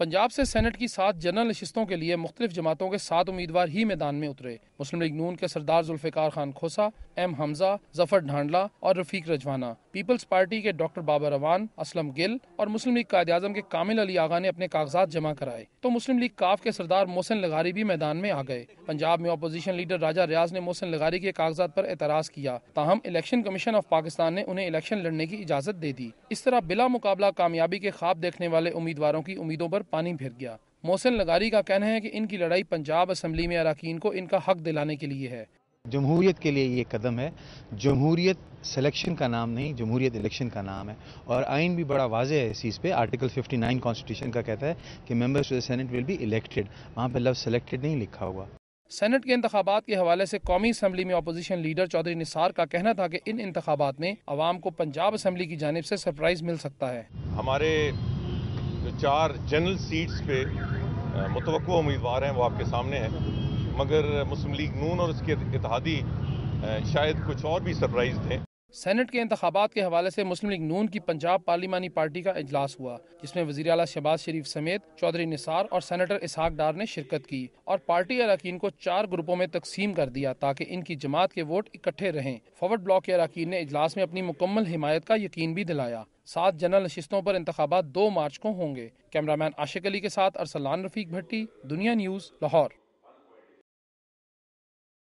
पंजाब से सेनेट की सात जनरल नशस्तों के लिए मुख्तलिफ जमातों के सात उम्मीदवार ही मैदान में उतरे मुस्लिम लीग नून के सरदार जुल्फ़िकार खान खोसा एम हमजा जफर ढांडला और रफीक रजवाना पीपल्स पार्टी के डॉक्टर बाबर रवान असलम गिल और मुस्लिम लीग कायद अजम के कामिल अली आगा ने अपने कागजात जमा कराए तो मुस्लिम लीग काफ के सरदार मोहसिन लगारी भी मैदान में आ गए पंजाब में अपोजिशन लीडर राजा रियाज ने मोहसिन लगारी के कागजात पर एतराज किया ताहम इलेक्शन कमीशन ऑफ पाकिस्तान ने उन्हें इलेक्शन लड़ने की इजाजत दे दी इस तरह बिला मुकाबला कामयाबी के ख्वाब देखने वाले उम्मीदवारों की उम्मीदों पर पानी फिर गया मोहसिन लगारी का कहना है की इनकी लड़ाई पंजाब असम्बली में अरकान को इनका हक दिलाने के लिए है जमहूरीत के लिए ये कदम है जमहूरीत सिलेक्शन का नाम नहीं जमहूरीत इलेक्शन का नाम है और आइन भी बड़ा वाज है इस चीज़ पे आर्टिकल 59 कॉन्स्टिट्यूशन का कहता है कि members of the senate will be elected वहाँ पर लव सेलेक्टेड नहीं लिखा हुआ सेनेट के इंतबात के हवाले से कौमी असम्बली में अपोजिशन लीडर चौधरी निसार का कहना था कि इन इंतबात में आवाम को पंजाब असम्बली की जानब से सरप्राइज मिल सकता है हमारे जो चार जनरल सीट्स पे मुतव उम्मीदवार हैं वो आपके सामने हैं मगर मुस्लिम लीग नून और उसके इतिहादी शायद कुछ और भी सरप्राइज थे सेनेट के इंतबात के हवाले से मुस्लिम लीग नून की पंजाब पार्लिमानी पार्टी का इजलास हुआ जिसमें वजी अला शहबाज शरीफ समेत चौधरी निसार और सेनेटर इसहाक डार ने शिरकत की और पार्टी अरकान को चार ग्रुपों में तकसीम कर दिया ताकि इनकी जमात के वोट इकट्ठे रहें फॉरवर्ड ब्लॉक के अरकान ने इजलास में अपनी मुकम्मल हिमायत का यकीन भी दिलाया सात जनरल नशिस्तों पर इंतबात दो मार्च को होंगे कैमरामैन आशिक अली के साथ अरसलान रफीक भट्टी दुनिया न्यूज़ लाहौर